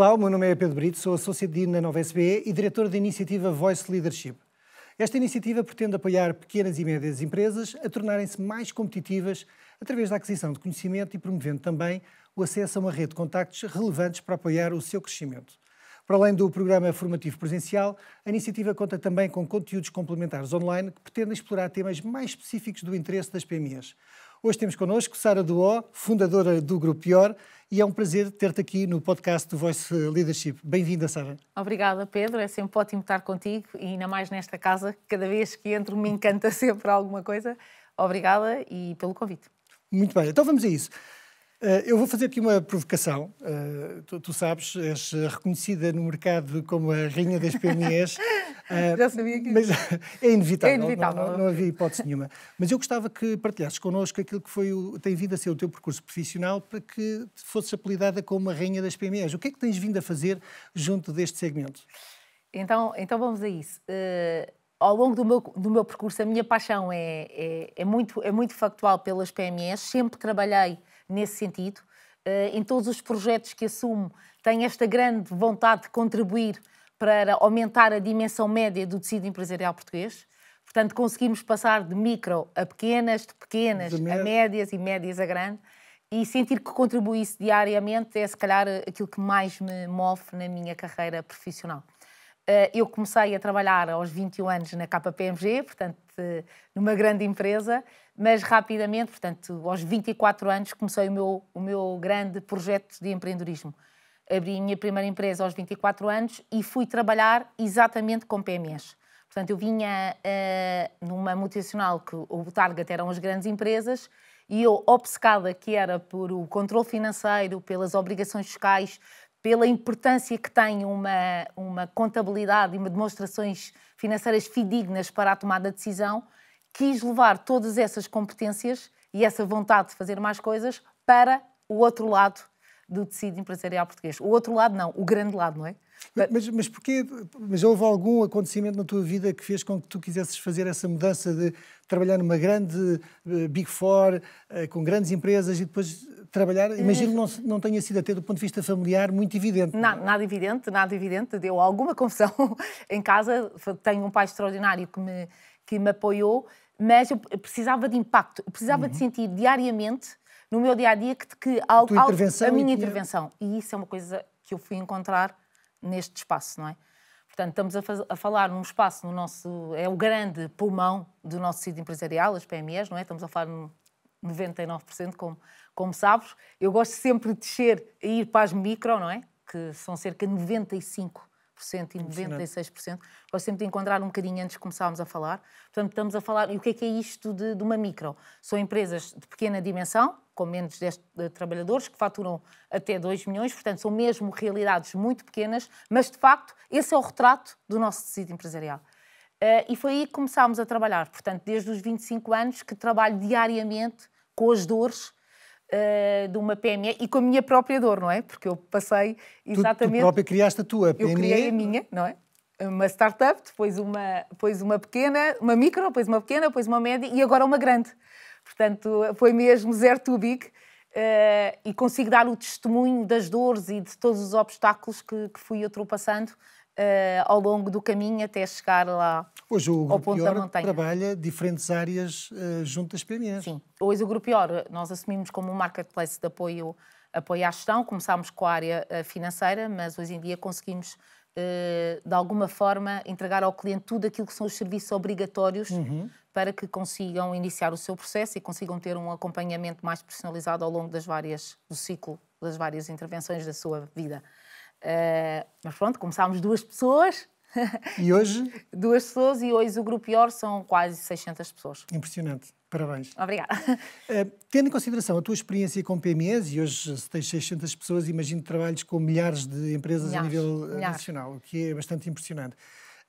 Olá, o meu nome é Pedro Brito, sou associado de na Nova SBE e diretor da iniciativa Voice Leadership. Esta iniciativa pretende apoiar pequenas e médias empresas a tornarem-se mais competitivas através da aquisição de conhecimento e promovendo também o acesso a uma rede de contactos relevantes para apoiar o seu crescimento. Para além do programa formativo presencial, a iniciativa conta também com conteúdos complementares online que pretendem explorar temas mais específicos do interesse das PMEs, Hoje temos connosco Sara Duó, fundadora do Grupo Pior, e é um prazer ter-te aqui no podcast do Voice Leadership. Bem-vinda, Sara. Obrigada, Pedro. É sempre ótimo estar contigo e ainda mais nesta casa. Cada vez que entro me encanta sempre alguma coisa. Obrigada e pelo convite. Muito bem, então vamos a isso. Eh, eu vou fazer aqui uma provocação. Eh, tu, tu sabes, és eh, reconhecida no mercado como a rainha das PMEs. Já sabia que... Mas é inevitável, é inevitável. Não, não, não, havia hipótese nenhuma. Mas eu gostava que partilhasses connosco aquilo que foi o, tem vindo a ser o teu percurso profissional para que fosses apelidada como a rainha das PMEs. O que é que tens vindo a fazer junto deste segmento? Então, então vamos a isso. Uh, ao longo do meu, do meu percurso, a minha paixão é, é, é, muito, é muito factual pelas PMEs. Sempre trabalhei nesse sentido. Eh, em todos os projetos que assumo, tenho esta grande vontade de contribuir para aumentar a dimensão média do tecido empresarial português. Portanto, conseguimos passar de micro a pequenas, de pequenas de a médias e médias a grande. E sentir que contribuí isso diariamente é, se calhar, aquilo que mais me move na minha carreira profissional. Eh, eu comecei a trabalhar aos 21 anos na KPMG, portanto, numa grande empresa, mas rapidamente, portanto, aos 24 anos, comecei o meu, o meu grande projeto de empreendedorismo. Abri a minha primeira empresa aos 24 anos e fui trabalhar exatamente com PMEs. Portanto, eu vinha uh, numa multinacional que o target eram as grandes empresas e eu, obcecada que era por o controle financeiro, pelas obrigações fiscais, pela importância que tem uma, uma contabilidade e uma demonstrações financeiras fidedignas para a tomada de decisão, quis levar todas essas competências e essa vontade de fazer mais coisas para o outro lado do tecido empresarial português. O outro lado não, o grande lado, não é? But... Mas, mas, porquê, mas houve algum acontecimento na tua vida que fez com que tu quisesses fazer essa mudança de trabalhar numa grande uh, Big Four, uh, com grandes empresas e depois trabalhar? Eh. Imagino não, não tenha sido até do ponto de vista familiar muito evidente. É? Na, nada evidente, nada evidente. Deu alguma confusão em casa. Tenho um pai extraordinário que me, que me apoiou, mas eu precisava de impacto, eu precisava uhum. de sentir diariamente no meu dia a dia que, que a, a, a minha é intervenção. E isso é uma coisa que eu fui encontrar neste espaço, não é? Portanto, estamos a, a, falar num espaço no nosso. é o grande pulmão do nosso sítio empresarial, as PMEs, não é? Estamos a falar num 99%, como, como sabes. Eu gosto sempre de descer e ir para as micro, não é? Que são cerca de 95% e 96%. Gosto sempre de encontrar um bocadinho antes de começarmos a falar. Portanto, estamos a falar. E o que é que é isto de, de uma micro? São empresas de pequena dimensão, com menos 10 trabalhadores, que faturam até 2 milhões, portanto, são mesmo realidades muito pequenas, mas de facto, esse é o retrato do nosso tecido empresarial. Eh, e foi aí que começámos a trabalhar, portanto, desde os 25 anos que trabalho diariamente com as dores eh, de uma PME e com a minha própria dor, não é? Porque eu passei exatamente. Tu, tu própria criaste a tua PME? Eu criei a minha, não é? Uma startup, depois uma, depois uma pequena, uma micro, depois uma pequena, depois uma média e agora uma grande. Portanto, foi mesmo zero to big uh, e consigo dar o testemunho das dores e de todos os obstáculos que, que fui ultrapassando Uh, ao longo do caminho até chegar lá Hoje o ao ponto da montanha. trabalha diferentes áreas uh, junto às PMEs. Sim. Hoje o Grupo IOR nós assumimos como um marketplace de apoio, apoio à gestão, começámos com a área financeira, mas hoje em dia conseguimos uh, de alguma forma entregar ao cliente tudo aquilo que são os serviços obrigatórios uhum para que consigam iniciar o seu processo e consigam ter um acompanhamento mais personalizado ao longo das várias, do ciclo das várias intervenções da sua vida. Uh, mas pronto, começámos duas pessoas. E hoje? duas pessoas e hoje o Grupo IOR são quase 600 pessoas. Impressionante. Parabéns. Obrigada. Uh, tendo em consideração a tua experiência com PMEs, e hoje se tens 600 pessoas, imagino que trabalhes com milhares de empresas milhares, a nível eh, milhares. nacional, o que é bastante impressionante.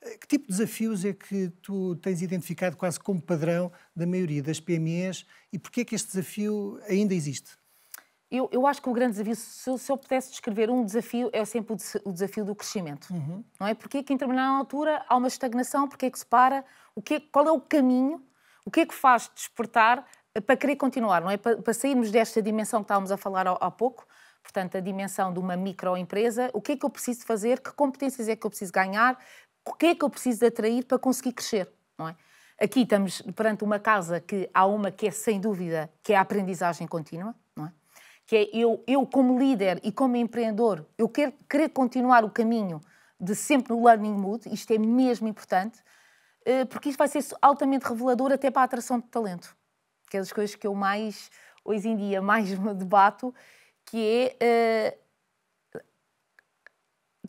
Eh, que tipo de desafios é que tu tens identificado quase como padrão da maioria das PMEs e porquê é que este desafio ainda existe? Eu, eu acho que o grande desafio, se, se, eu pudesse descrever um desafio, é sempre o, de, o desafio do crescimento. Uhum. Não é? Porquê que em determinada altura há uma estagnação, Porquê é que se para, o que é, qual é o caminho, o que é que faz despertar eh, para querer continuar, não é? Para, para sairmos desta dimensão que estávamos a falar há, há pouco, portanto, a dimensão de uma microempresa, o que é que eu preciso fazer, que competências é que eu preciso ganhar, o que é que eu preciso de atrair para conseguir crescer, não é? Aqui estamos perante uma casa que há uma que é sem dúvida que é a aprendizagem contínua, não é? Que é eu, eu como líder e como empreendedor, eu quero querer continuar o caminho de sempre no learning mood, isto é mesmo importante, eh, porque isto vai ser altamente revelador até para a atração de talento. Que é das coisas que eu mais, hoje em dia, mais me debato, que é eh,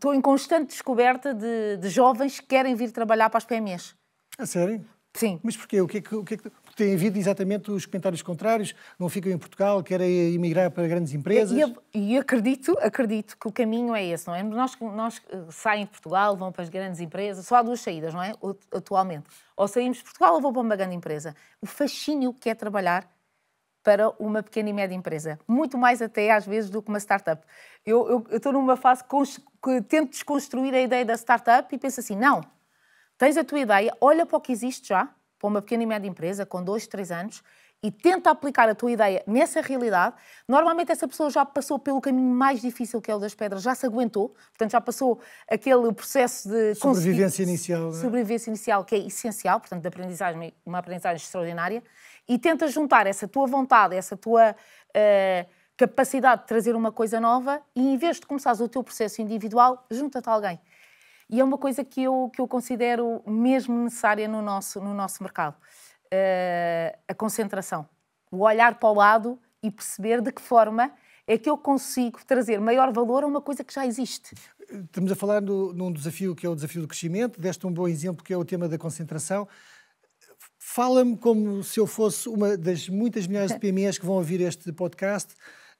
estou em constante descoberta de, de, jovens que querem vir trabalhar para as PMEs. A sério? Sim. Mas porquê? O que é que, o que, é que tem havido exatamente os comentários contrários? Não ficam em Portugal, querem emigrar para grandes empresas? E, e, acredito, acredito que o caminho é esse, não é? Nós, nós eh, saem de Portugal, vão para as grandes empresas, só há duas saídas, não é? Atualmente. Ou saímos de Portugal ou vou para uma grande empresa. O fascínio que é trabalhar para uma pequena e média empresa. Muito mais até, às vezes, do que uma startup. Eu estou numa fase que tento desconstruir a ideia da startup e penso assim, não, tens a tua ideia, olha para o que existe já, para uma pequena e média empresa, com dois, três anos, e tenta aplicar a tua ideia nessa realidade, normalmente essa pessoa já passou pelo caminho mais difícil que é o das pedras, já se aguentou, portanto já passou aquele processo de sobrevivência inicial, é? sobrevivência é? inicial que é essencial, portanto de aprendizagem, uma aprendizagem extraordinária, e tenta juntar essa tua vontade, essa tua uh, capacidade de trazer uma coisa nova e em vez de começares o teu processo individual, junta-te a alguém. E é uma coisa que eu, que eu considero mesmo necessária no nosso, no nosso mercado. Uh, a concentração. O olhar para o lado e perceber de que forma é que eu consigo trazer maior valor a uma coisa que já existe. Estamos a falar do, num desafio que é o desafio do crescimento, deste um bom exemplo que é o tema da concentração. Fala-me como se eu fosse uma das muitas milhares de PMEs que vão ouvir este podcast.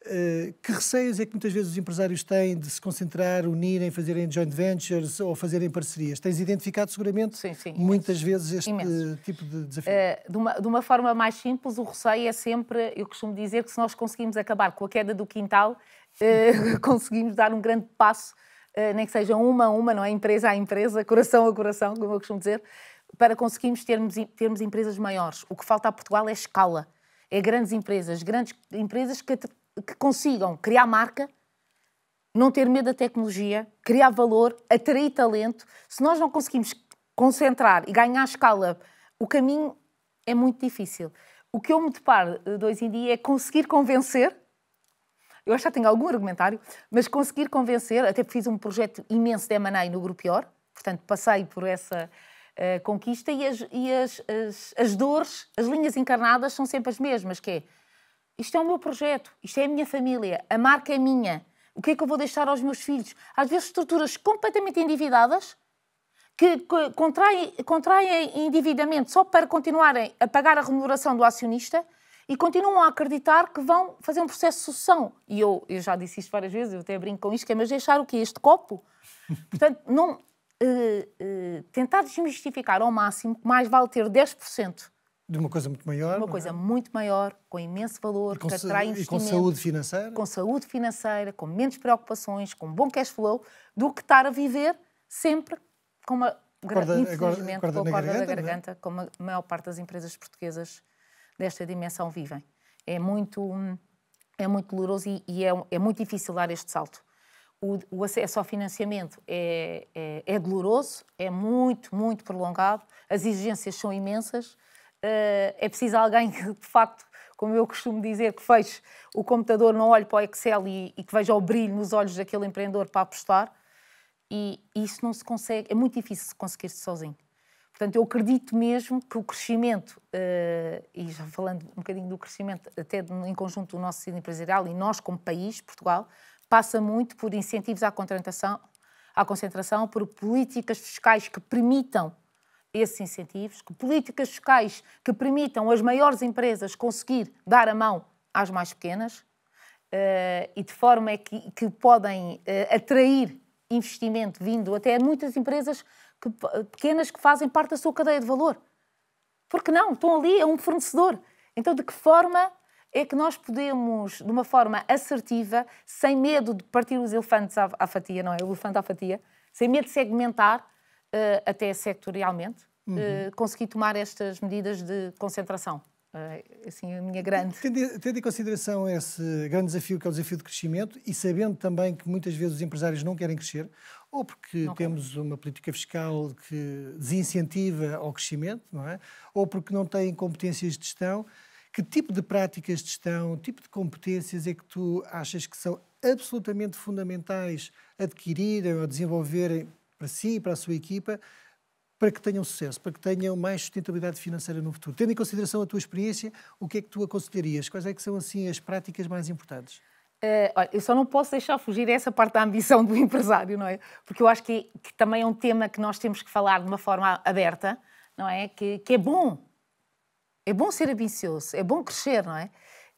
Uh, que receios é que muitas vezes os empresários têm de se concentrar, unirem, fazerem joint ventures ou fazerem parcerias? Tens identificado seguramente sim, sim, muitas imenso. vezes este imenso. Eh, tipo de desafio? Uh, de, uma, de, uma, forma mais simples, o receio é sempre, eu costumo dizer que se nós conseguimos acabar com a queda do quintal, uh, conseguimos dar um grande passo, nem que seja uma a uma, não é? Empresa a empresa, coração a coração, como eu costumo dizer, para conseguirmos termos, termos empresas maiores. O que falta a Portugal é escala, é grandes empresas, grandes empresas que, que consigam criar marca, não ter medo da tecnologia, criar valor, atrair talento. Se nós não conseguimos concentrar e ganhar escala, o caminho é muito difícil. O que eu me deparo eh, de hoje em dia é conseguir convencer. Eu acho que já tenho algum argumentário, mas conseguir convencer. Até fiz um projeto imenso de M&A no Grupo Pior, portanto passei por essa conquista e, as, e as, as, as, dores, as linhas encarnadas são sempre as mesmas, que é isto é o meu projeto, isto é a minha família, a marca é minha, o que é que eu vou deixar aos meus filhos? Às vezes estruturas completamente endividadas, que, que contraem, contraem endividamento só para continuarem a pagar a remuneração do acionista, e continuam a acreditar que vão fazer um processo de sucessão. E eu, eu já disse isto várias vezes, eu até brinco com isto, que é, mas deixar o quê? Este copo? Portanto, não, uh, tentar desmistificar ao máximo que mais vale ter 10%. De uma coisa muito maior. Uma coisa é? muito maior, com imenso valor, com que atrai investimento. E com saúde financeira. Com saúde financeira, com menos preocupações, com bom cash flow, do que estar a viver sempre com uma, corda, infelizmente, corda, corda com a corda garganta, da garganta, é? como a maior parte das empresas portuguesas desta dimensão vivem. É muito, hum, é muito doloroso e, e é, é muito difícil dar este salto o, o, acesso ao financiamento é, é, é, doloroso, é muito, muito prolongado, as exigências são imensas, uh, é preciso alguém que, de facto, como eu costumo dizer, que feche o computador, não olhe para o Excel e, e que veja o brilho nos olhos daquele empreendedor para apostar. E, isso não se consegue, é muito difícil conseguir-se sozinho. Portanto, eu acredito mesmo que o crescimento, uh, e já falando um bocadinho do crescimento, até em conjunto do nosso tecido empresarial e nós como país, Portugal, passa muito por incentivos à contratação, à concentração, por políticas fiscais que permitam esses incentivos, que políticas fiscais que permitam as maiores empresas conseguir dar a mão às mais pequenas uh, e de forma que, que podem uh, atrair investimento vindo até muitas empresas que, pequenas que fazem parte da sua cadeia de valor. Porque não? Estão ali, é um fornecedor. Então, de que forma é que nós podemos, de uma forma assertiva, sem medo de partir os elefantes à, à fatia, não é? O elefante à fatia, sem medo de segmentar, uh, até sectorialmente, uhum. uh, conseguir tomar estas medidas de concentração. Uh, assim, a minha grande. Tendo, tendo em consideração esse grande desafio, que é o desafio de crescimento, e sabendo também que muitas vezes os empresários não querem crescer, ou porque não temos como. uma política fiscal que desincentiva ao crescimento, não é? ou porque não têm competências de gestão que tipo de práticas de gestão, tipo de competências é que tu achas que são absolutamente fundamentais adquirirem ou desenvolverem para si e para a sua equipa para que tenham sucesso, para que tenham mais sustentabilidade financeira no futuro? Tendo em consideração a tua experiência, o que é que tu aconselharias? Quais é que são assim as práticas mais importantes? Uh, olha, eu só não posso deixar fugir essa parte da ambição do empresário, não é? Porque eu acho que, que também é um tema que nós temos que falar de uma forma aberta, não é? Que, que é bom é bom ser ambicioso, é bom crescer, não é?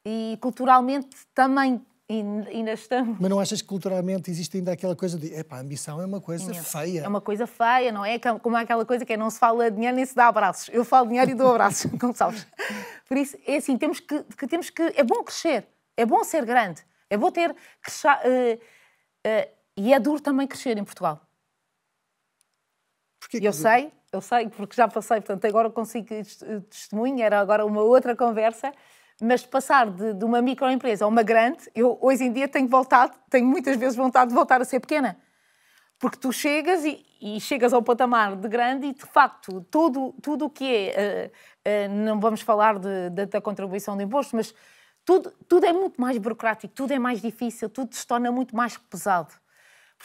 E culturalmente também ainda estamos. Mas não achas que culturalmente existe ainda aquela coisa de epá, ambição é uma coisa feia? É uma coisa feia, não é? Como é aquela coisa que é não se fala dinheiro nem se dá abraços. Eu falo dinheiro e dou abraços, como sabes. Por isso, é assim, temos que, que, temos que. É bom crescer, é bom ser grande, é bom ter. uh, uh, e é duro também crescer em Portugal. Porquê que eu é sei, eu sei, porque já passei, portanto, agora consigo eh, testemunho, era agora uma outra conversa, mas de passar de, de uma microempresa a uma grande, eu hoje em dia tenho voltado, tenho muitas vezes vontade de voltar a ser pequena. Porque tu chegas e, e chegas ao patamar de grande e, de facto, tudo, tudo o que é, uh, uh, não vamos falar de, de, da contribuição de imposto, mas tudo, tudo é muito mais burocrático, tudo é mais difícil, tudo se torna muito mais pesado.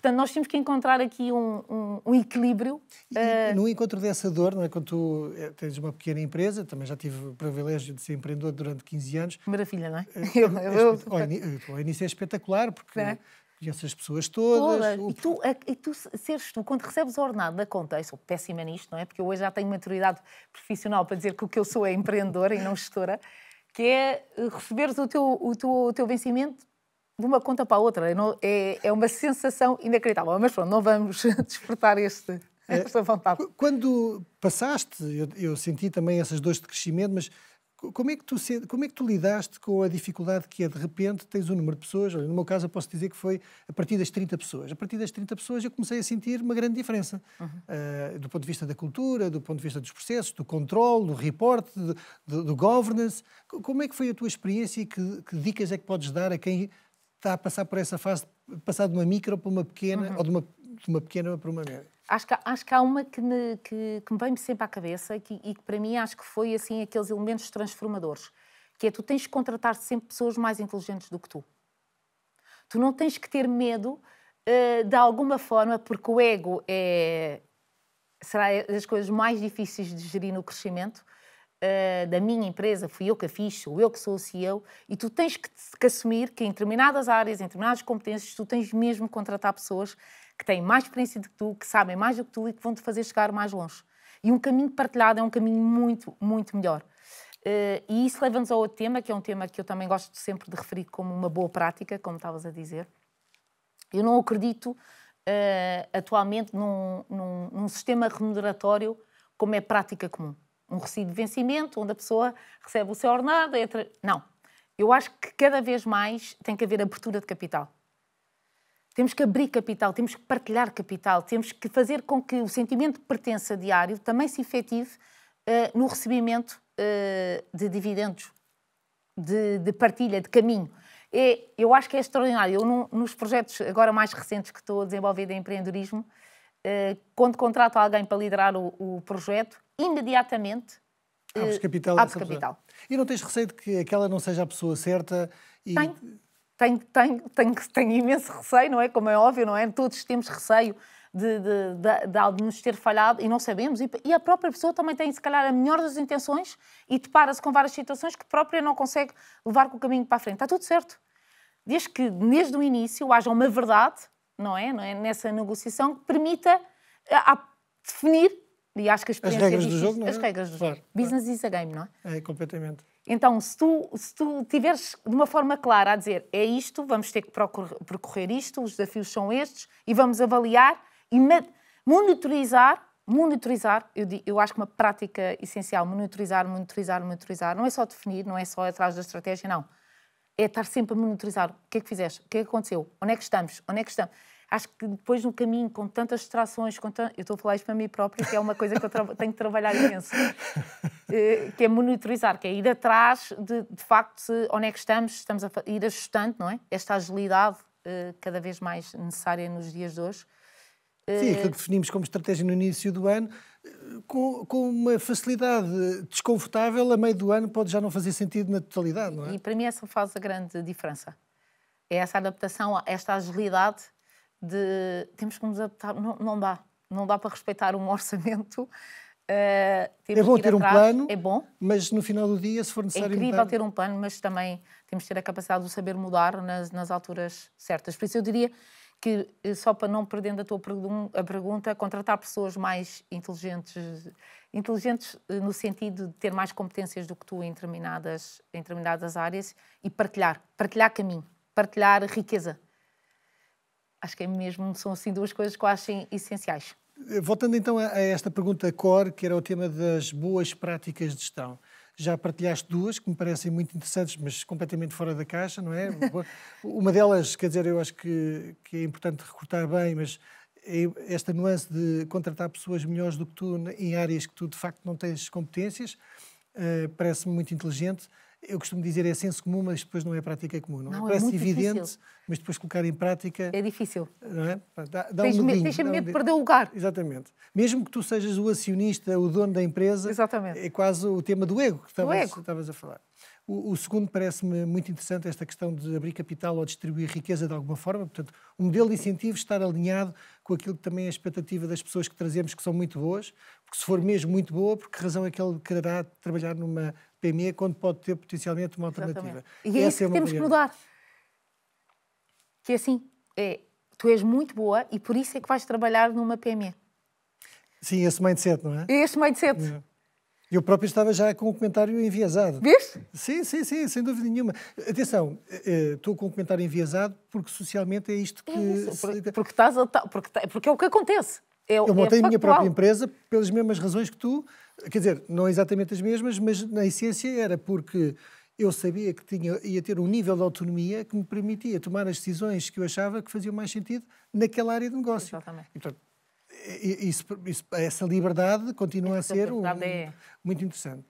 Portanto, nós temos que encontrar aqui um, um, um equilíbrio. E, uh... No encontro dessa dor, não é? quando tu eh, tens uma pequena empresa, também já tive o privilégio de ser empreendedor durante 15 anos. Maravilha, não é? é, eu, é O início é espetacular, porque é? conheces as pessoas todas. todas. O... E, tu, a, e tu seres tu, quando recebes o ordenado da conta, eu sou péssima nisto, não é? Porque eu hoje já tenho maturidade profissional para dizer que o que eu sou é empreendedora e não gestora, que é receberes o teu, o teu, o teu vencimento de uma conta para a outra. é, é uma sensação inacreditável. Mas pronto, não vamos despertar este, é, esta vontade. Quando passaste, eu, eu, senti também essas dores de crescimento, mas como é, que tu, como é que tu lidaste com a dificuldade que é, de repente, tens um número de pessoas? Olha, no meu caso, eu posso dizer que foi a partir das 30 pessoas. A partir das 30 pessoas, eu comecei a sentir uma grande diferença. Uhum. Uh, do ponto de vista da cultura, do ponto de vista dos processos, do controle, do reporte, do, do, do governance. Como é que foi a tua experiência e que, que dicas é que podes dar a quem está a passar por essa fase, passar de uma micro para uma pequena, uhum. ou de uma, de uma pequena para uma média? Acho que, acho que há uma que me, que, que me vem sempre à cabeça e que, e que para mim acho que foi assim aqueles elementos transformadores, que é tu tens que contratar sempre pessoas mais inteligentes do que tu. Tu não tens que ter medo uh, de alguma forma, porque o ego é será das coisas mais difíceis de gerir no crescimento uh, da minha empresa, fui eu que a fiz, sou eu que sou o CEO, e tu tens que, que assumir que em determinadas áreas, em determinadas competências, tu tens mesmo que contratar pessoas que têm mais experiência do que tu, que sabem mais do que tu e que vão te fazer chegar mais longe. E um caminho partilhado é um caminho muito, muito melhor. Uh, e isso leva-nos ao outro tema, que é um tema que eu também gosto sempre de referir como uma boa prática, como estavas a dizer. Eu não acredito uh, atualmente num, num, num sistema remuneratório como é prática comum um recibo de vencimento, onde a pessoa recebe o seu ordenado, entra... Não. Eu acho que cada vez mais tem que haver abertura de capital. Temos que abrir capital, temos que partilhar capital, temos que fazer com que o sentimento de pertença diário também se efetive uh, no recebimento uh, de dividendos, de, de, partilha, de caminho. E é, eu acho que é extraordinário. Eu, num, nos projetos agora mais recentes que estou a desenvolver de empreendedorismo, eh, quando contrato alguém para liderar o, o projeto, imediatamente eh, abres capital. Abres capital. E não tens receio de que aquela não seja a pessoa certa? E... Tenho. Tenho, tenho, tenho, tenho imenso receio, não é? Como é óbvio, não é? Todos temos receio de, de, de, de nos ter falhado e não sabemos. E, e, a própria pessoa também tem, se calhar, a melhor das intenções e depara-se com várias situações que própria não consegue levar com o caminho para a frente. Está tudo certo. Desde que, desde o início, haja uma verdade não é? Não é? Nessa negociação que permita a, eh, a definir, e acho que a experiência as regras diz, é do jogo, não é? As regras do claro, jogo. Claro. Business is a game, não é? É, completamente. Então, se tu, se tu tiveres de uma forma clara a dizer é isto, vamos ter que percorrer isto, os desafios são estes, e vamos avaliar e monitorizar monitorizar, eu, digo, eu, acho que uma prática essencial, monitorizar, monitorizar, monitorizar, não é só definir, não é só atrás da estratégia, não é estar sempre a monitorizar o que é que fizeste, o que é que aconteceu, onde é que estamos, onde é que estamos. Acho que depois no caminho, com tantas distrações, com eu estou a falar isto para mim própria, que é uma coisa que eu tra... tenho que trabalhar imenso, eh, que é monitorizar, que é ir atrás de, de facto onde é que estamos, estamos a ir ajustando, não é? Esta agilidade eh, cada vez mais necessária nos dias de hoje. Sim, eh, aquilo que definimos como estratégia no início do ano, com, com, uma facilidade desconfortável, a meio do ano pode já não fazer sentido na totalidade, não é? E para mim essa faz a grande diferença. É essa adaptação, esta agilidade de temos que nos adaptar, não, não dá. Não dá para respeitar um orçamento. Uh, é bom ter atrás. um plano, é bom, mas no final do dia, se for é necessário. É incrível ter um plano, mas também temos que ter a capacidade de saber mudar nas, nas alturas certas. Por isso, eu diria que, eh, só para não perdendo a tua pergun a pergunta, contratar pessoas mais inteligentes, inteligentes eh, no sentido de ter mais competências do que tu em determinadas, em determinadas áreas e partilhar, partilhar caminho, partilhar riqueza. Acho que é mesmo, são assim duas coisas que eu acho essenciais. Eh, voltando então a esta pergunta core, que era o tema das boas práticas de gestão já partilhaste duas que me parecem muito interessantes, mas completamente fora da caixa, não é? Uma delas, quer dizer, eu acho que, que é importante recortar bem, mas é esta nuance de contratar pessoas melhores do que tu em áreas que tu de facto não tens competências uh, parece-me muito inteligente eu costumo dizer é senso comum, mas depois não é prática comum. Não, é? não é? Parece evidente, difícil. mas depois colocar em prática. É difícil. é? Dá, um Deixa medo de perder o lugar. Exatamente. Mesmo que tu sejas o acionista, o dono da empresa, Exatamente. é quase o tema do ego que estavas a falar. O, o segundo parece-me muito interessante, esta questão de abrir capital ou distribuir riqueza de alguma forma. Portanto, o modelo de incentivos estar alinhado com aquilo que também é a expectativa das pessoas que trazemos, que são muito boas, porque se for mesmo muito boa, por que razão é que ele quererá trabalhar numa PME é quando pode ter potencialmente uma alternativa. Exatamente. E é Essa isso é que é temos que mudar. Que assim, é, tu és muito boa e por isso é que vais trabalhar numa PME. Sim, esse mindset, não é? Esse mindset. É. Eu próprio estava já com um comentário enviesado. Viste? Sim, sim, sim, sem dúvida nenhuma. Atenção, estou com um comentário enviesado porque socialmente é isto que. É isso, porque, porque, estás a, porque, porque é o que acontece. Eu, eu montei é a minha própria empresa pelas mesmas razões que tu, quer dizer, não exatamente as mesmas, mas na essência era porque eu sabia que tinha, ia ter um nível de autonomia que me permitia tomar as decisões que eu achava que faziam mais sentido naquela área de negócio. Exatamente. isso, isso, essa liberdade continua a ser um, é... muito interessante.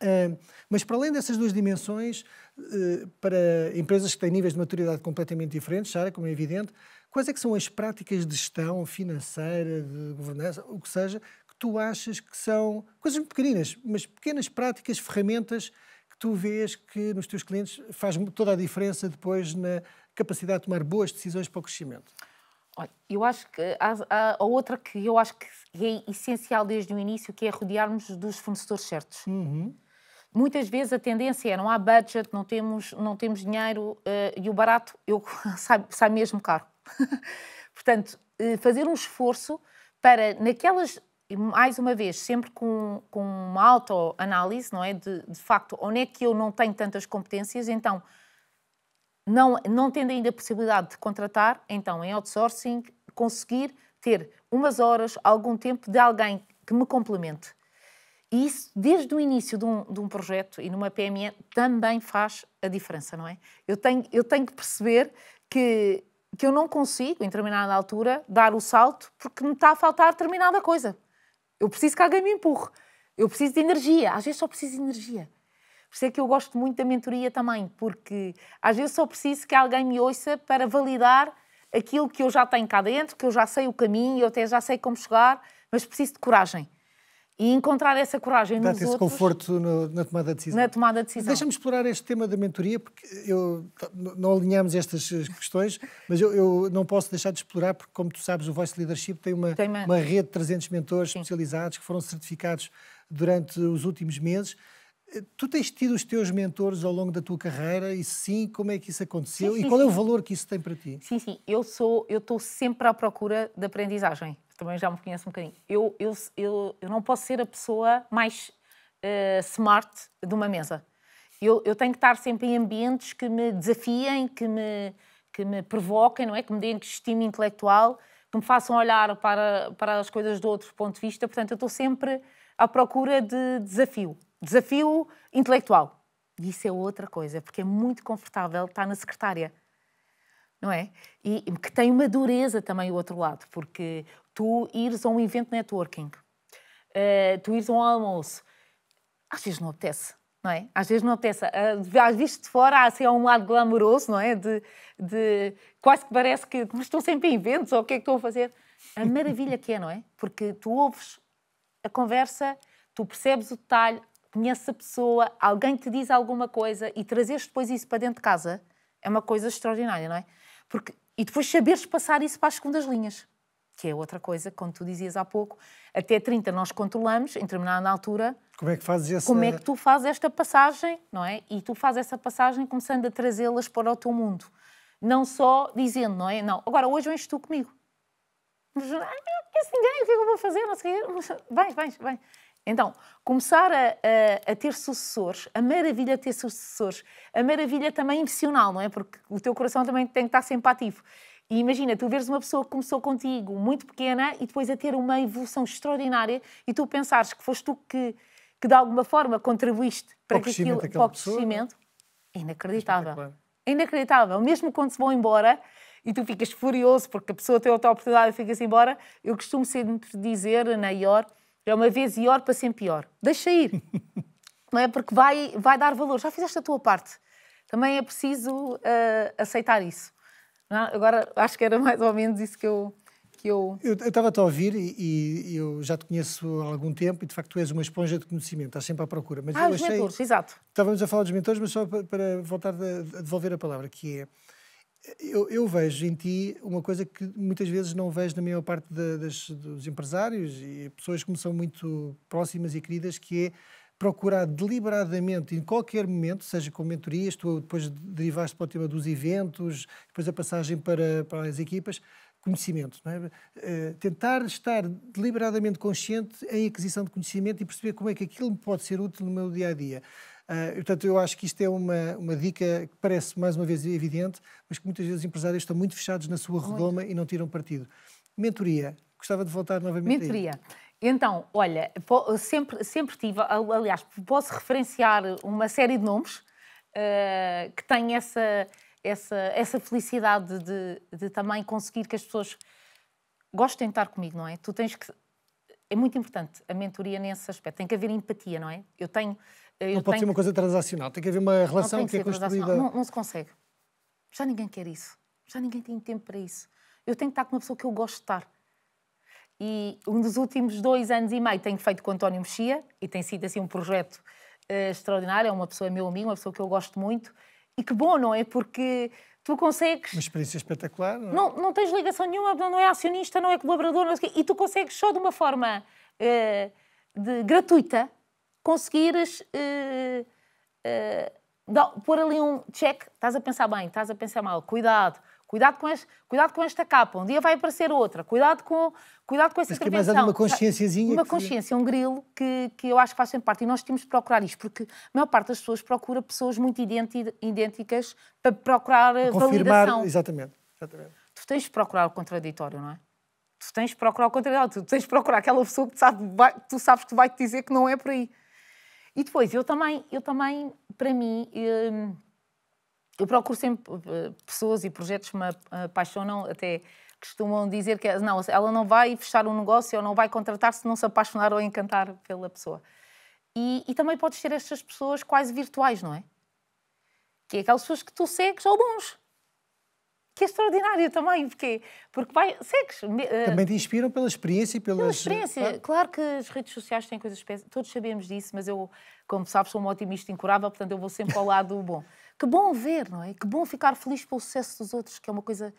Uh, mas para além dessas duas dimensões, uh, para empresas que têm níveis de maturidade completamente diferentes, Sara, como é evidente, Quais é que são as práticas de gestão financeira, de governança, o que seja, que tu achas que são coisas pequeninas, mas pequenas práticas, ferramentas que tu vês que nos teus clientes faz toda a diferença depois na capacidade de tomar boas decisões para o crescimento? Olha, eu acho que há, há, outra que eu acho que é essencial desde o início, que é rodearmos dos fornecedores certos. Uhum. Muitas vezes a tendência é não há budget, não temos, não temos dinheiro uh, e o barato eu, sai, sai mesmo caro. Portanto, eh, fazer um esforço para, naquelas, mais uma vez, sempre com, com uma autoanálise, não é? De, de facto, onde é que eu não tenho tantas competências, então, não, não tendo ainda a possibilidade de contratar, então, em outsourcing, conseguir ter umas horas, algum tempo de alguém que me complemente. E isso, desde o início de um, de um, projeto e numa PME, também faz a diferença, não é? Eu tenho, eu tenho que perceber que que eu não consigo, em determinada altura, dar o salto porque me está a faltar determinada coisa. Eu preciso que alguém me empurre. Eu preciso de energia. Às vezes só preciso de energia. Por isso é que eu gosto muito da mentoria também, porque às vezes só preciso que alguém me ouça para validar aquilo que eu já tenho cá dentro, que eu já sei o caminho, eu até já sei como chegar, mas preciso de coragem. E encontrar essa coragem nos outros. esse conforto no, na tomada de decisão. Na tomada de decisão. Deixa-me explorar este tema da mentoria, porque eu, tá, não alinhamos estas eh, questões, mas eu, eu, não posso deixar de explorar, porque, como tu sabes, o Voice Leadership tem uma, tem uma... uma rede de 300 mentores Sim. especializados que foram certificados durante os últimos meses. Eh, tu tens tido os teus mentores ao longo da tua carreira e sim, como é que isso aconteceu sim, sim, e qual é o valor que isso tem para ti? Sim, sim, eu sou, eu estou sempre à procura de aprendizagem também já me conhece um bocadinho, eu, eu, eu, eu não posso ser a pessoa mais uh, smart de uma mesa. Eu, eu tenho que estar sempre em ambientes que me desafiem, que me, que me provoquem, não é? que me deem estima intelectual, que me façam olhar para, para as coisas de outro ponto de vista. Portanto, eu estou sempre à procura de desafio. Desafio intelectual. E isso é outra coisa, porque é muito confortável estar na secretária. Não é? E que tem uma dureza também o outro lado, porque tu ires a um evento networking, uh, tu ires a um almoço, às vezes não apetece. Não é? Às vezes não apetece. Ah, às vezes de fora assim, há um lado glamouroso, não é? De, de, quase que parece que mas sempre em eventos ou o que é que estou a fazer. A maravilha que é, não é? Porque tu ouves a conversa, tu percebes o detalhe, conheces a pessoa, alguém te diz alguma coisa e trazeres depois isso para dentro de casa é uma coisa extraordinária, não é? Porque, e depois saberes passar isso para as segundas linhas que é outra coisa, quando tu dizias há pouco, até 30 nós controlamos, em determinada altura. Como é que fazes essa... Como é que tu fazes esta passagem, não é? E tu fazes essa passagem começando a trazê-las para o teu mundo. Não só dizendo, não é? Não, agora hoje vens tu comigo. Mas, ah, não conheço ninguém, o que é que eu vou fazer? Não sei o Vens, vens, vens. Então, começar a, a, a, ter sucessores, a maravilha ter sucessores, a maravilha também emocional, não é? Porque o teu coração também tem que estar sempre ativo. E imagina, tu veres uma pessoa que começou contigo muito pequena e depois a ter uma evolução extraordinária e tu pensares que foste tu que, que de alguma forma contribuíste para o que aquilo, para o é? crescimento, é inacreditável. É inacreditável. Mesmo quando se vão embora e tu ficas furioso porque a pessoa tem outra oportunidade e fica-se embora, eu costumo sempre dizer na IOR, é uma vez IOR para sempre pior. Deixa ir. Não é? Porque vai, vai dar valor. Já fizeste a tua parte. Também é preciso uh, aceitar isso. Não, agora acho que era mais ou menos isso que eu. Que eu... Eu estava-te a ouvir e, e, eu já te conheço há algum tempo e de facto tu és uma esponja de conhecimento, estás sempre à procura. Mas ah, eu os achei... mentores, exato. Estávamos a falar dos mentores, mas só para, para voltar a, a devolver a palavra, que é. Eu, eu, vejo em ti uma coisa que muitas vezes não vejo na maior parte das, dos empresários e pessoas que me são muito próximas e queridas, que é procurar deliberadamente, em qualquer momento, seja com mentorias, tu depois derivaste para o tema dos eventos, depois a passagem para, para as equipas, conhecimento. É? Uh, tentar estar deliberadamente consciente em aquisição de conhecimento e perceber como é que aquilo me pode ser útil no meu dia a dia. Uh, eh, portanto, eu acho que isto é uma, uma dica que parece, mais uma vez, evidente, mas que muitas vezes os empresários estão muito fechados na sua redoma muito. e não tiram partido. Mentoria. Gostava de voltar novamente. Mentoria. Então, olha, sempre, sempre tive, aliás, posso referenciar uma série de nomes uh, que têm essa, essa, essa felicidade de, de também conseguir que as pessoas gostem de estar comigo, não é? Tu tens que. É muito importante a mentoria nesse aspecto. Tem que haver empatia, não é? Eu tenho. Eh, eu não pode tenho... ser uma coisa transacional, tem que haver uma relação que, que é construída. Não, não se consegue. Já ninguém quer isso. Já ninguém tem tempo para isso. Eu tenho que estar com uma pessoa que eu gosto de estar. E um dos últimos dois anos e meio tenho feito com António Mexia e tem sido assim um projeto uh, extraordinário. É uma pessoa, meu amigo, uma pessoa que eu gosto muito. E que bom, não é? Porque tu consegues. Uma experiência espetacular. Não, é? não, não, tens ligação nenhuma, não é acionista, não é colaborador, não é... e tu consegues só de uma forma uh, de, gratuita conseguires uh, uh, pôr ali um check. Estás a pensar bem, estás a pensar mal, cuidado. Cuidado com, este, cuidado com esta capa, um dia vai aparecer outra. Cuidado com, cuidado com essa Mas que é Mais uma consciênciazinha. Uma que... consciência, um grilo que, que eu acho que faz sempre parte. E nós temos de procurar isto, porque a maior parte das pessoas procura pessoas muito idênticas para procurar para eh, confirmar, validação. Exatamente, exatamente. Tu tens de procurar o contraditório, não é? Tu tens de procurar o contraditório. Tu tens de procurar aquela pessoa que sabe, vai, tu sabes que vai-te dizer que não é por aí. E depois, eu também, eu também para mim... Eh, eu procuro sempre eh, pessoas e projetos que me apaixonam, até costumam dizer que não, ela não vai fechar um negócio ou não vai contratar se não se apaixonar ou encantar pela pessoa. E, e também podes ter estas pessoas quase virtuais, não é? Que é aquelas pessoas que tu segues alguns longe. Que é extraordinário também, porque, porque vai, segues. Eh, também te inspiram pela experiência e pelas... Pela eh, experiência. Claro que as redes sociais têm coisas... Todos sabemos disso, mas eu, como sabes, sou uma otimista incurável, portanto eu vou sempre ao lado bom. Que bom ver, não é? Que bom ficar feliz pelo sucesso dos outros, que é uma coisa.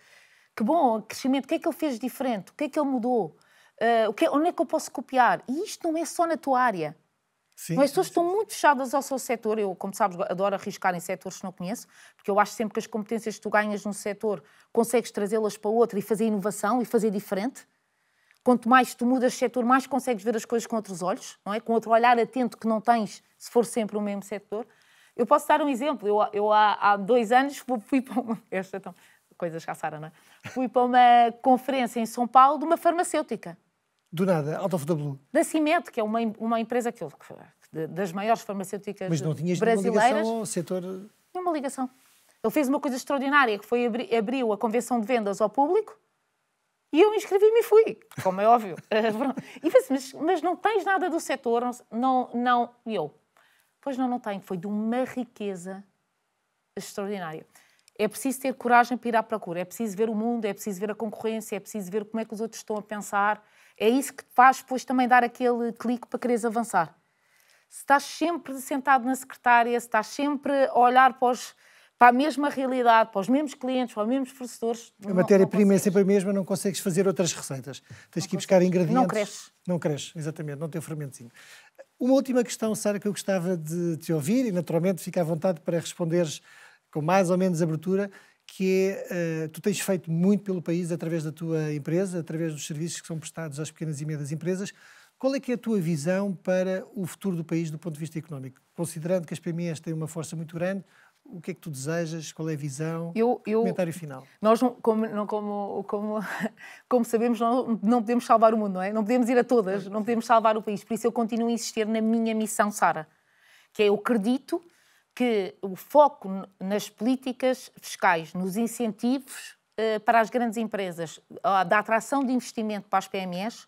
Que bom, crescimento. O que é que ele fez diferente? O que é que ele mudou? Uh, o que, é, onde é que eu posso copiar? E isto não é só na tua área. Sim, As pessoas estão muito fechadas ao seu setor. Eu, como sabes, adoro arriscar em setores que não conheço, porque eu acho sempre que as competências que tu ganhas num setor consegues trazê-las para outro e fazer inovação e fazer diferente. Quanto mais tu mudas de setor, mais consegues ver as coisas com outros olhos, não é? com outro olhar atento que não tens se for sempre o mesmo setor. Eu posso dar um exemplo. Eu, eu há, há, dois anos fui para uma. Esta então, não é? Fui para uma conferência em São Paulo de uma farmacêutica. Do nada, out of the blue. Da Cimento, que é uma, uma empresa que, que, das maiores farmacêuticas brasileiras. Mas não tinhas nenhuma ligação ao setor. Nenhuma ligação. Ele fez uma coisa extraordinária, que foi abri, abriu a convenção de vendas ao público e eu inscrevi-me e fui, como é óbvio. e disse, mas, mas não tens nada do setor, não, não, não. E eu, Pois não, não tem. Foi de uma riqueza extraordinária. É preciso ter coragem para ir à procura, é preciso ver o mundo, é preciso ver a concorrência, é preciso ver como é que os outros estão a pensar. É isso que faz depois também dar aquele clique para quereres avançar. Se estás sempre sentado na secretária, se estás sempre a olhar para, os, para a mesma realidade, para os mesmos clientes, para os mesmos fornecedores. A matéria-prima é sempre a mesma, não consegues fazer outras receitas. Tens não que ir buscar ingredientes. Não cresce. Não cresce, exatamente, não tem fermentinho. Uma última questão, Sara, que eu gostava de te ouvir e, naturalmente, fica à vontade para responderes com mais ou menos abertura, que é, uh, tu tens feito muito pelo país através da tua empresa, através dos serviços que são prestados às pequenas e médias empresas. Qual é que é a tua visão para o futuro do país do ponto de vista económico? Considerando que as PMEs têm uma força muito grande, o que é que tu desejas, qual é a visão, eu, eu, comentário final. Nós, não, como, não, como, como, como sabemos, não, não podemos salvar o mundo, não é? Não podemos ir a todas, não podemos salvar o país. Por isso eu continuo a insistir na minha missão, Sara, que é eu acredito que o foco nas políticas fiscais, nos incentivos eh, para as grandes empresas, da atração de investimento para as PMEs,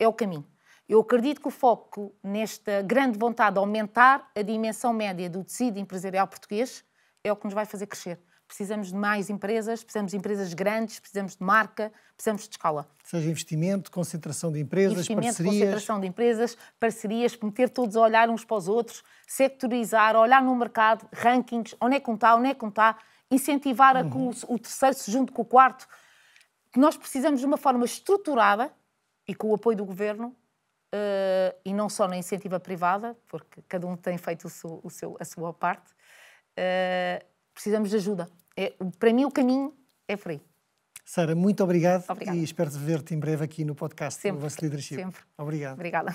é o caminho. Eu acredito que o foco nesta grande vontade de aumentar a dimensão média do tecido empresarial português é o que nos vai fazer crescer. Precisamos de mais empresas, precisamos de empresas grandes, precisamos de marca, precisamos de escala. Seja investimento, concentração de empresas, investimento, parcerias. concentração de empresas, parcerias, meter todos a olhar uns para os outros, sectorizar, olhar no mercado, rankings, onde é que está, onde é que está, incentivar a que o, uhum. o terceiro se junte com o quarto. Nós precisamos de uma forma estruturada e com o apoio do governo Uh, e não só na incentiva privada, porque cada um tem feito o seu, o seu, a sua parte, eh, precisamos de ajuda. É, para mim, o caminho é por aí. Sara, muito obrigado Obrigada. e espero ver-te em breve aqui no podcast Sempre. do Vosso Leadership. Sempre. Obrigado. Obrigada.